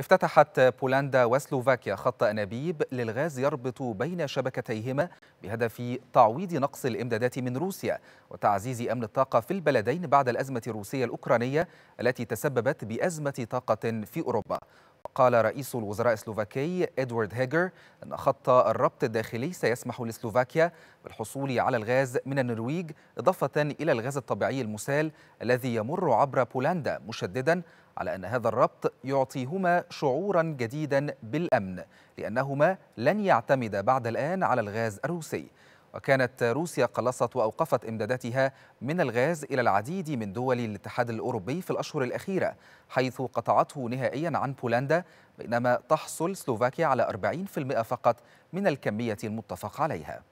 افتتحت بولندا وسلوفاكيا خط أنابيب للغاز يربط بين شبكتيهما بهدف تعويض نقص الإمدادات من روسيا وتعزيز أمن الطاقة في البلدين بعد الأزمة الروسية الأوكرانية التي تسببت بأزمة طاقة في أوروبا قال رئيس الوزراء السلوفاكي إدوارد هيجر أن خط الربط الداخلي سيسمح لسلوفاكيا بالحصول على الغاز من النرويج إضافة إلى الغاز الطبيعي المسال الذي يمر عبر بولندا مشددا على أن هذا الربط يعطيهما شعورا جديدا بالأمن لأنهما لن يعتمدا بعد الآن على الغاز الروسي وكانت روسيا قلصت وأوقفت إمداداتها من الغاز إلى العديد من دول الاتحاد الأوروبي في الأشهر الأخيرة حيث قطعته نهائيا عن بولندا بينما تحصل سلوفاكيا على 40% فقط من الكمية المتفق عليها